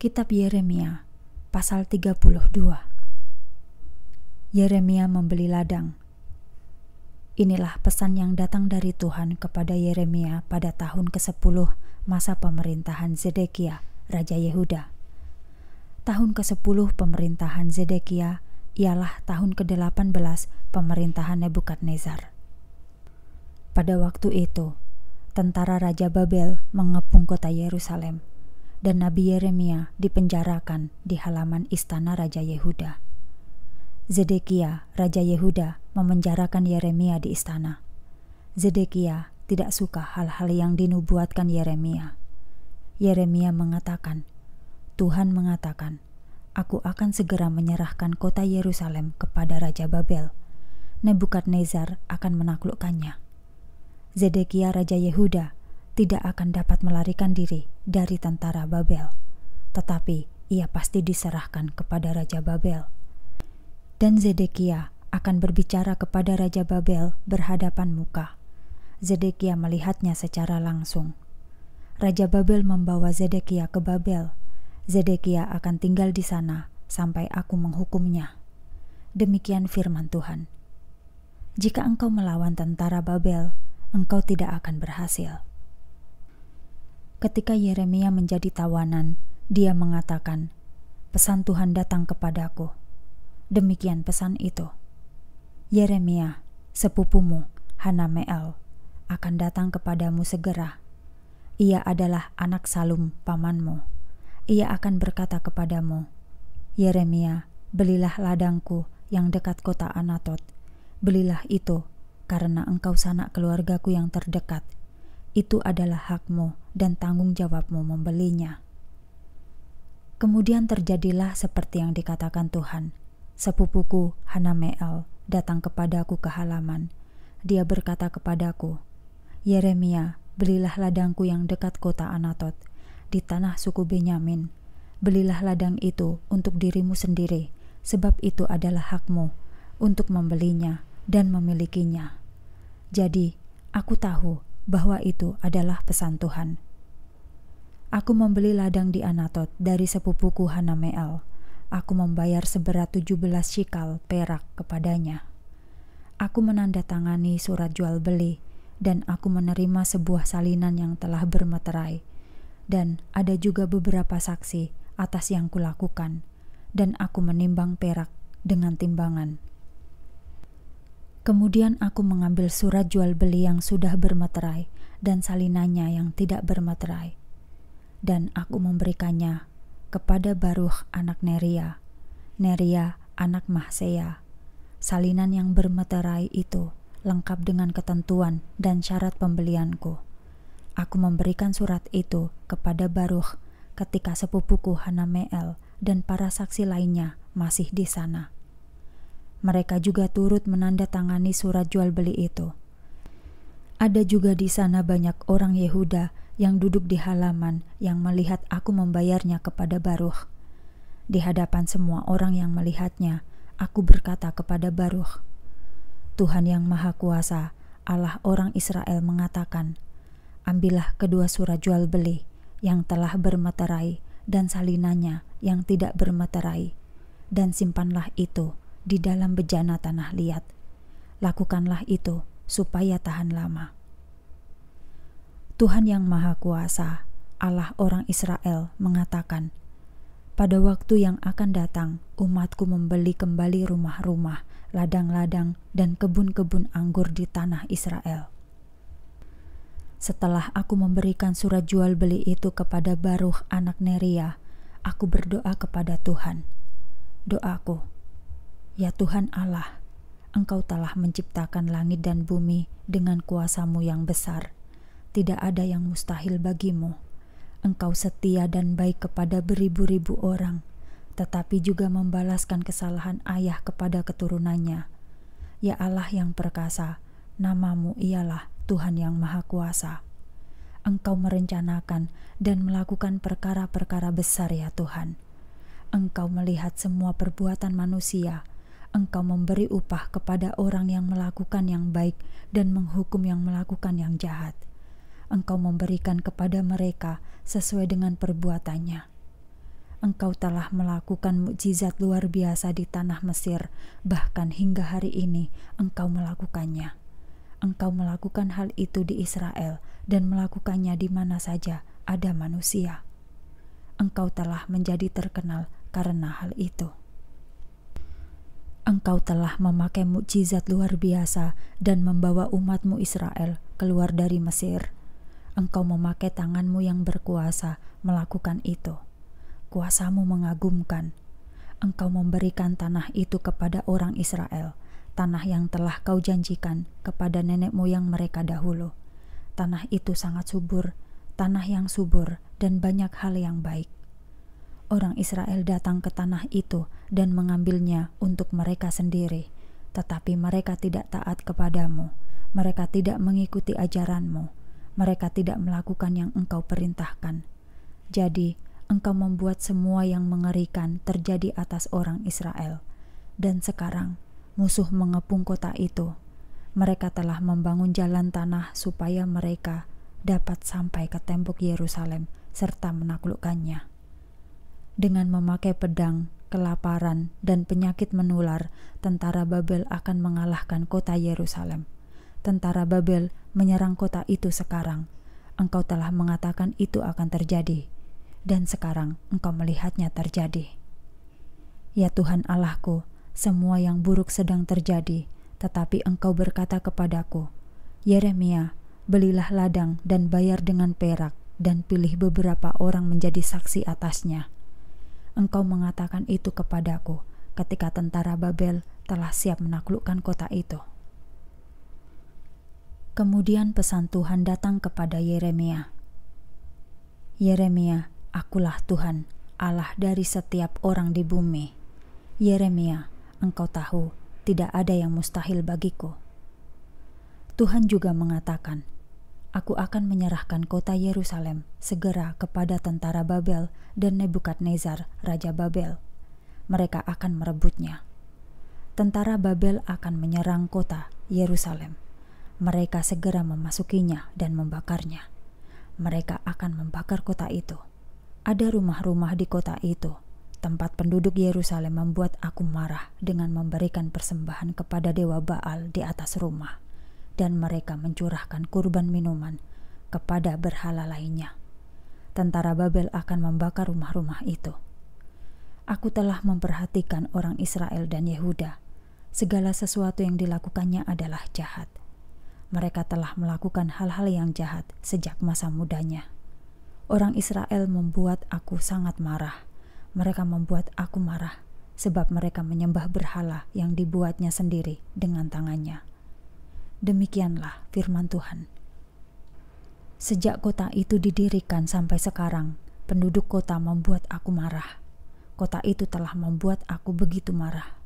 Kitab Yeremia pasal 32 Yeremia membeli ladang Inilah pesan yang datang dari Tuhan kepada Yeremia pada tahun ke-10 masa pemerintahan Zedekia, Raja Yehuda. Tahun ke-10 pemerintahan Zedekia ialah tahun ke-18 pemerintahan Nebukadnezar. Pada waktu itu, tentara Raja Babel mengepung kota Yerusalem dan Nabi Yeremia dipenjarakan di halaman istana Raja Yehuda. Zedekia, Raja Yehuda, memenjarakan Yeremia di istana. Zedekia tidak suka hal-hal yang dinubuatkan Yeremia. Yeremia mengatakan, Tuhan mengatakan, Aku akan segera menyerahkan kota Yerusalem kepada Raja Babel. Nebukadnezar akan menaklukkannya. Zedekia Raja Yehuda tidak akan dapat melarikan diri dari tentara Babel, tetapi ia pasti diserahkan kepada Raja Babel. Dan Zedekia akan berbicara kepada Raja Babel berhadapan muka. Zedekia melihatnya secara langsung. Raja Babel membawa Zedekia ke Babel. Zedekia akan tinggal di sana sampai aku menghukumnya. Demikian firman Tuhan. Jika engkau melawan tentara Babel, engkau tidak akan berhasil. Ketika Yeremia menjadi tawanan, dia mengatakan, "Pesan Tuhan datang kepadaku." Demikian pesan itu. Yeremia, sepupumu, Hanameel, akan datang kepadamu segera. Ia adalah anak Salum, pamanmu. Ia akan berkata kepadamu, "Yeremia, belilah ladangku yang dekat kota Anatot. Belilah itu, karena engkau sanak keluargaku yang terdekat. Itu adalah hakmu." dan tanggung jawabmu membelinya. Kemudian terjadilah seperti yang dikatakan Tuhan. Sepupuku Hanameel datang kepadaku ke halaman. Dia berkata kepadaku, Yeremia, belilah ladangku yang dekat kota Anatot, di tanah suku Benyamin. Belilah ladang itu untuk dirimu sendiri, sebab itu adalah hakmu untuk membelinya dan memilikinya. Jadi, aku tahu bahwa itu adalah pesan Tuhan. Aku membeli ladang di Anatot dari sepupuku Hanameel. Aku membayar seberat tujuh belas shikal perak kepadanya. Aku menandatangani surat jual beli dan aku menerima sebuah salinan yang telah bermeterai. Dan ada juga beberapa saksi atas yang kulakukan dan aku menimbang perak dengan timbangan. Kemudian aku mengambil surat jual beli yang sudah bermeterai dan salinannya yang tidak bermeterai. Dan aku memberikannya kepada Baruch anak Neria, Neria anak Mahseya. Salinan yang bermeterai itu lengkap dengan ketentuan dan syarat pembelianku. Aku memberikan surat itu kepada Baruch ketika sepupuku Hanameel dan para saksi lainnya masih di sana mereka juga turut menandatangani surat jual beli itu. Ada juga di sana banyak orang Yehuda yang duduk di halaman yang melihat aku membayarnya kepada Baruch. Di hadapan semua orang yang melihatnya, aku berkata kepada Baruch, Tuhan yang Maha Kuasa, Allah orang Israel mengatakan, Ambillah kedua surat jual beli yang telah bermaterai dan salinannya yang tidak bermaterai, dan simpanlah itu di dalam bejana tanah liat. Lakukanlah itu supaya tahan lama. Tuhan Yang Maha Kuasa, Allah orang Israel, mengatakan, "Pada waktu yang akan datang, umatku membeli kembali rumah-rumah, ladang-ladang, dan kebun-kebun anggur di tanah Israel." Setelah aku memberikan surat jual beli itu kepada Baruch anak Neria, aku berdoa kepada Tuhan. Doaku, Ya Tuhan Allah, Engkau telah menciptakan langit dan bumi dengan kuasamu yang besar. Tidak ada yang mustahil bagimu. Engkau setia dan baik kepada beribu-ribu orang, tetapi juga membalaskan kesalahan ayah kepada keturunannya. Ya Allah yang perkasa, namamu ialah Tuhan yang Maha Kuasa. Engkau merencanakan dan melakukan perkara-perkara besar, ya Tuhan. Engkau melihat semua perbuatan manusia, engkau memberi upah kepada orang yang melakukan yang baik dan menghukum yang melakukan yang jahat. Engkau memberikan kepada mereka sesuai dengan perbuatannya. Engkau telah melakukan mukjizat luar biasa di tanah Mesir, bahkan hingga hari ini engkau melakukannya. Engkau melakukan hal itu di Israel dan melakukannya di mana saja ada manusia. Engkau telah menjadi terkenal karena hal itu engkau telah memakai mukjizat luar biasa dan membawa umatmu Israel keluar dari Mesir. Engkau memakai tanganmu yang berkuasa melakukan itu. Kuasamu mengagumkan. Engkau memberikan tanah itu kepada orang Israel, tanah yang telah kau janjikan kepada nenek moyang mereka dahulu. Tanah itu sangat subur, tanah yang subur, dan banyak hal yang baik. Orang Israel datang ke tanah itu dan mengambilnya untuk mereka sendiri, tetapi mereka tidak taat kepadamu. Mereka tidak mengikuti ajaranmu. Mereka tidak melakukan yang engkau perintahkan. Jadi, engkau membuat semua yang mengerikan terjadi atas orang Israel. Dan sekarang, musuh mengepung kota itu. Mereka telah membangun jalan tanah supaya mereka dapat sampai ke tembok Yerusalem serta menaklukkannya. Dengan memakai pedang, kelaparan, dan penyakit menular, tentara Babel akan mengalahkan kota Yerusalem. Tentara Babel menyerang kota itu sekarang. Engkau telah mengatakan itu akan terjadi, dan sekarang engkau melihatnya terjadi. Ya Tuhan Allahku, semua yang buruk sedang terjadi, tetapi engkau berkata kepadaku, Yeremia, belilah ladang dan bayar dengan perak, dan pilih beberapa orang menjadi saksi atasnya.' engkau mengatakan itu kepadaku ketika tentara Babel telah siap menaklukkan kota itu. Kemudian pesan Tuhan datang kepada Yeremia. Yeremia, akulah Tuhan, Allah dari setiap orang di bumi. Yeremia, engkau tahu, tidak ada yang mustahil bagiku. Tuhan juga mengatakan, aku akan menyerahkan kota Yerusalem segera kepada tentara Babel dan Nebukadnezar, raja Babel. Mereka akan merebutnya. Tentara Babel akan menyerang kota Yerusalem. Mereka segera memasukinya dan membakarnya. Mereka akan membakar kota itu. Ada rumah-rumah di kota itu. Tempat penduduk Yerusalem membuat aku marah dengan memberikan persembahan kepada dewa Baal di atas rumah dan mereka mencurahkan kurban minuman kepada berhala lainnya. Tentara Babel akan membakar rumah-rumah itu. Aku telah memperhatikan orang Israel dan Yehuda. Segala sesuatu yang dilakukannya adalah jahat. Mereka telah melakukan hal-hal yang jahat sejak masa mudanya. Orang Israel membuat aku sangat marah. Mereka membuat aku marah sebab mereka menyembah berhala yang dibuatnya sendiri dengan tangannya. Demikianlah firman Tuhan. Sejak kota itu didirikan sampai sekarang, penduduk kota membuat aku marah. Kota itu telah membuat aku begitu marah.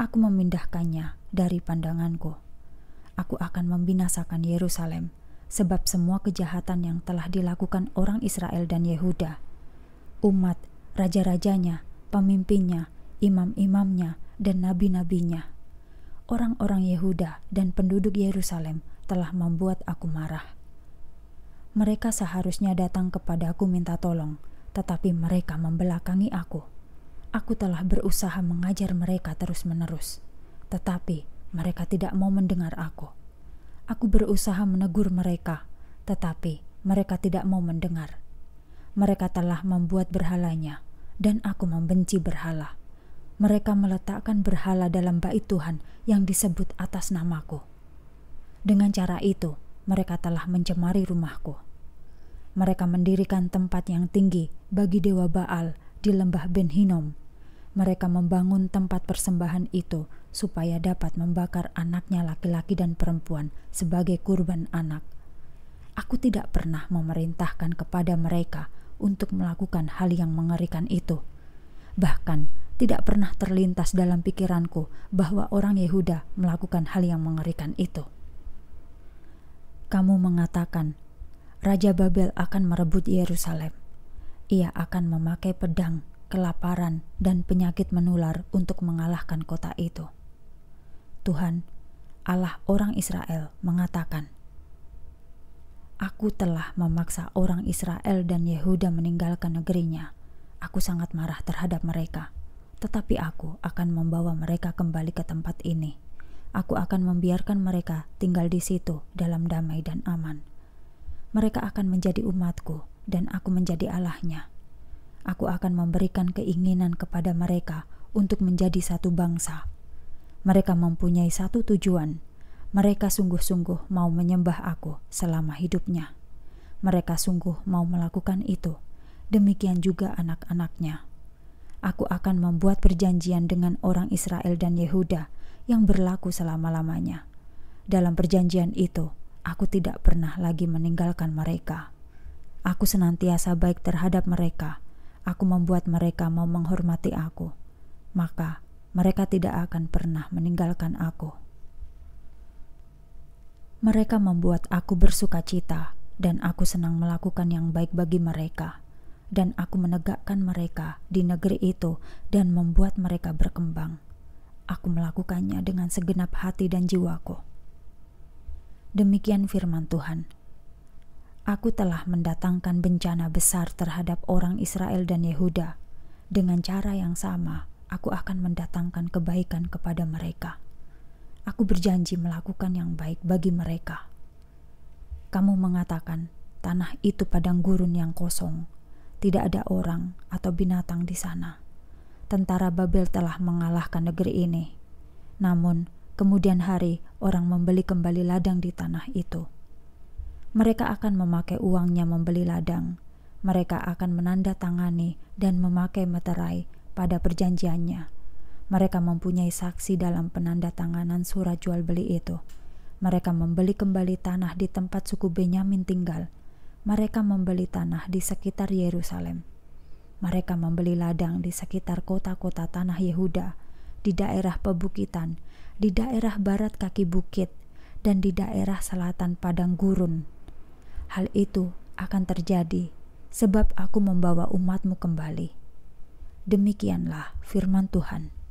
Aku memindahkannya dari pandanganku. Aku akan membinasakan Yerusalem, sebab semua kejahatan yang telah dilakukan orang Israel dan Yehuda, umat, raja-rajanya, pemimpinnya, imam-imamnya, dan nabi-nabinya orang-orang Yehuda dan penduduk Yerusalem telah membuat aku marah. Mereka seharusnya datang kepadaku minta tolong, tetapi mereka membelakangi aku. Aku telah berusaha mengajar mereka terus-menerus, tetapi mereka tidak mau mendengar aku. Aku berusaha menegur mereka, tetapi mereka tidak mau mendengar. Mereka telah membuat berhalanya, dan aku membenci berhala mereka meletakkan berhala dalam bait Tuhan yang disebut atas namaku. Dengan cara itu, mereka telah mencemari rumahku. Mereka mendirikan tempat yang tinggi bagi dewa Baal di lembah Ben Hinom. Mereka membangun tempat persembahan itu supaya dapat membakar anaknya laki-laki dan perempuan sebagai kurban anak. Aku tidak pernah memerintahkan kepada mereka untuk melakukan hal yang mengerikan itu. Bahkan, tidak pernah terlintas dalam pikiranku bahwa orang Yehuda melakukan hal yang mengerikan itu. Kamu mengatakan, Raja Babel akan merebut Yerusalem. Ia akan memakai pedang, kelaparan, dan penyakit menular untuk mengalahkan kota itu. Tuhan, Allah orang Israel, mengatakan, Aku telah memaksa orang Israel dan Yehuda meninggalkan negerinya. Aku sangat marah terhadap mereka tetapi aku akan membawa mereka kembali ke tempat ini. Aku akan membiarkan mereka tinggal di situ dalam damai dan aman. Mereka akan menjadi umatku, dan aku menjadi Allahnya. Aku akan memberikan keinginan kepada mereka untuk menjadi satu bangsa. Mereka mempunyai satu tujuan. Mereka sungguh-sungguh mau menyembah Aku selama hidupnya. Mereka sungguh mau melakukan itu. Demikian juga anak-anaknya aku akan membuat perjanjian dengan orang Israel dan Yehuda yang berlaku selama-lamanya. Dalam perjanjian itu, aku tidak pernah lagi meninggalkan mereka. Aku senantiasa baik terhadap mereka. Aku membuat mereka mau menghormati aku. Maka mereka tidak akan pernah meninggalkan aku. Mereka membuat aku bersuka cita, dan aku senang melakukan yang baik bagi mereka dan aku menegakkan mereka di negeri itu dan membuat mereka berkembang. Aku melakukannya dengan segenap hati dan jiwaku. Demikian firman Tuhan. Aku telah mendatangkan bencana besar terhadap orang Israel dan Yehuda. Dengan cara yang sama, aku akan mendatangkan kebaikan kepada mereka. Aku berjanji melakukan yang baik bagi mereka. Kamu mengatakan, tanah itu padang gurun yang kosong, tidak ada orang atau binatang di sana. Tentara Babel telah mengalahkan negeri ini. Namun, kemudian hari orang membeli kembali ladang di tanah itu. Mereka akan memakai uangnya membeli ladang. Mereka akan menandatangani dan memakai meterai pada perjanjiannya. Mereka mempunyai saksi dalam penandatanganan surat jual beli itu. Mereka membeli kembali tanah di tempat suku Benyamin tinggal mereka membeli tanah di sekitar Yerusalem. Mereka membeli ladang di sekitar kota-kota tanah Yehuda, di daerah pebukitan, di daerah barat kaki bukit, dan di daerah selatan padang gurun. Hal itu akan terjadi, sebab aku membawa umatmu kembali. Demikianlah firman Tuhan.